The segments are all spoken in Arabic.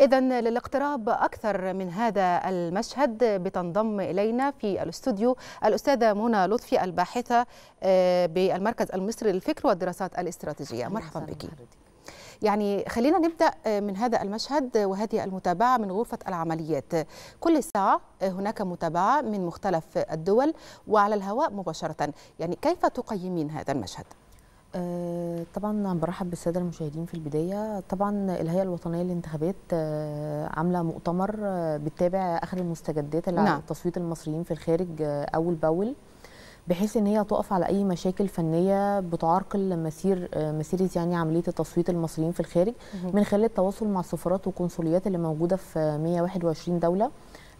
إذا للاقتراب أكثر من هذا المشهد بتنضم إلينا في الاستوديو الأستاذة منى لطفي الباحثة آه، بالمركز المصري للفكر والدراسات الاستراتيجية مرحبا بك يعني خلينا نبدا آه، من هذا المشهد وهذه المتابعه من غرفه العمليات كل ساعه آه، هناك متابعه من مختلف الدول وعلى الهواء مباشره يعني كيف تقيمين هذا المشهد آه، طبعا برحب بالساده المشاهدين في البدايه طبعا الهيئه الوطنيه للانتخابات آه، عامله مؤتمر آه، بتتابع اخر المستجدات اللي نعم. على تصويت المصريين في الخارج اول باول بحيث ان هي تقف على اي مشاكل فنيه بتعرقل مسير آه، مسيره يعني عمليه التصويت المصريين في الخارج من خلال التواصل مع السفارات والقنصليات اللي موجوده في 121 دوله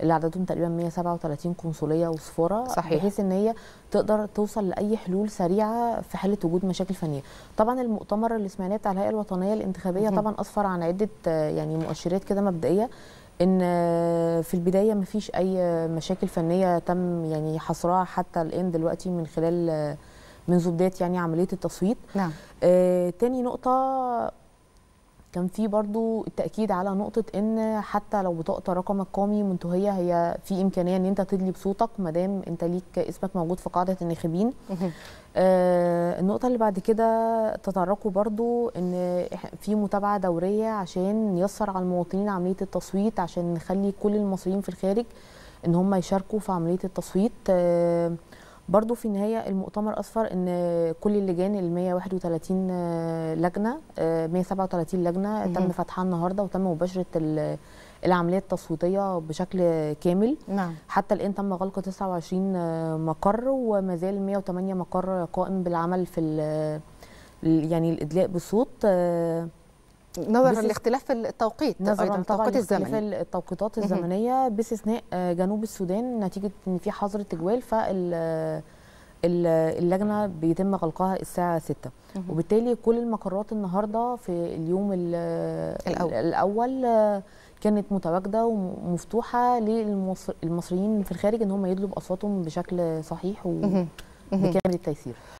اللي عددهم تقريبا 137 قنصليه وسفاره صحيح. بحيث ان هي تقدر توصل لاي حلول سريعه في حاله وجود مشاكل فنيه طبعا المؤتمر الاسماعيليه بتاع الهيئه الوطنيه الانتخابيه طبعا اسفر عن عده آه، يعني مؤشرات كده مبدئيه ان في البدايه مفيش اي مشاكل فنيه تم يعني حصرها حتى الان دلوقتي من خلال منذ بدايه يعني عمليه التصويت نعم آه تاني نقطه كان في برضو التاكيد على نقطه ان حتى لو بطاقه رقمك قومي منتهيه هي في امكانيه ان انت تدلي بصوتك ما دام انت ليك اسمك موجود في قاعده الناخبين آه النقطه اللي بعد كده تطرقوا برضو ان في متابعه دوريه عشان نيسر على المواطنين عمليه التصويت عشان نخلي كل المصريين في الخارج ان هم يشاركوا في عمليه التصويت آه برضو في النهايه المؤتمر اصفر ان كل اللجان ال 131 آه، لجنه 137 آه، لجنه تم فتحها النهارده وتم مباشره العمليه التصويتيه بشكل كامل نعم. حتى الان تم غلق 29 آه، مقر وما زال 108 مقر قائم بالعمل في يعني الادلاء بالصوت نظرا لاختلاف التوقيت نظرا توقيت الزمن التوقيتات الزمنيه باستثناء جنوب السودان نتيجه ان في حظر تجوال فال اللجنه بيتم غلقها الساعه 6 وبالتالي كل المقرات النهارده في اليوم الاول, الأول كانت متواجده ومفتوحه للمصريين في الخارج ان هم يدلوا باصواتهم بشكل صحيح وبكامل التيسير